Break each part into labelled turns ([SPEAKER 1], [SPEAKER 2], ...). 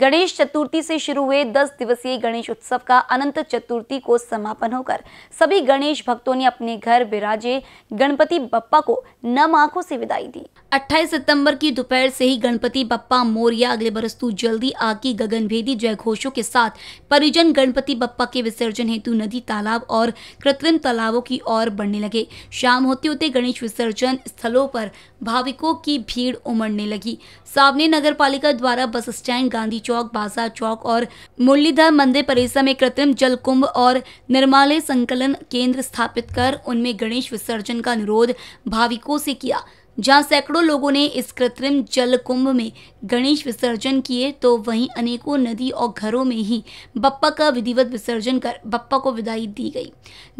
[SPEAKER 1] गणेश चतुर्थी से शुरू हुए दस दिवसीय गणेश उत्सव का अनंत चतुर्थी को समापन होकर सभी गणेश भक्तों ने अपने घर विराजे गणपति बप्पा को नम आंखों से विदाई दी 28 सितंबर की दोपहर से ही गणपति बप्पा मोरिया अगले बरस तू जल्दी आकी गगनभेदी जय घोषो के साथ परिजन गणपति बप्पा के विसर्जन हेतु नदी तालाब और कृत्रिम तालाबों की ओर बढ़ने लगे शाम होते होते गणेश विसर्जन स्थलों पर भाविकों की भीड़ उमड़ने लगी सावनी नगर पालिका द्वारा बस स्टैंड गांधी चौक बाजार चौक और मुरलीधर मंदिर परिसर में कृत्रिम जल कुंभ और निर्मालय संकलन केंद्र स्थापित कर उनमें गणेश विसर्जन का अनुरोध भाविकों से किया जहां सैकड़ों लोगों ने इस कृत्रिम जल कुंभ में गणेश विसर्जन किए तो वहीं अनेकों नदी और घरों में ही बप्पा का विधिवत विसर्जन कर बप्पा को विदाई दी गई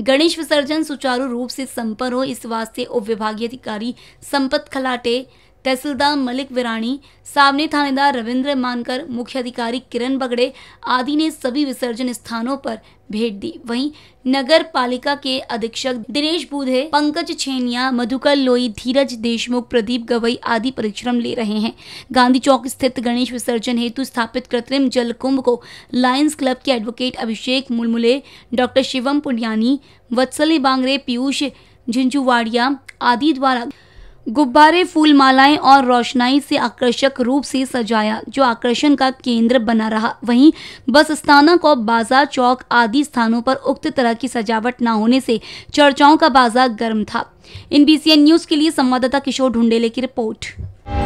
[SPEAKER 1] गणेश विसर्जन सुचारू रूप से संपन्न हो इस वास्ते उप विभागीय अधिकारी संपत खलाटे तहसीलदार मलिक विराणी सामने थानेदार रविंद्र मानकर मुख्य अधिकारी किरण बगड़े आदि ने सभी विसर्जन स्थानों पर भेंट दी वहीं नगर पालिका के अधीक्षक दिनेश बूधे पंकज छेनिया मधुकर लोई धीरज देशमुख प्रदीप गवई आदि परिश्रम ले रहे हैं गांधी चौक स्थित गणेश विसर्जन हेतु स्थापित कृत्रिम जल कुंभ को लायंस क्लब के एडवोकेट अभिषेक मुलमुले डॉक्टर शिवम पुण्यानी वत्सली बांगरे पीयूष झिंझुवाड़िया आदि द्वारा गुब्बारे फूल मालाएं और रोशनाई से आकर्षक रूप से सजाया जो आकर्षण का केंद्र बना रहा वहीं बस स्थानक और बाजार चौक आदि स्थानों पर उक्त तरह की सजावट न होने से चर्चाओं का बाजार गर्म था इन बीसीएन न्यूज के लिए संवाददाता किशोर ढुंडेले की रिपोर्ट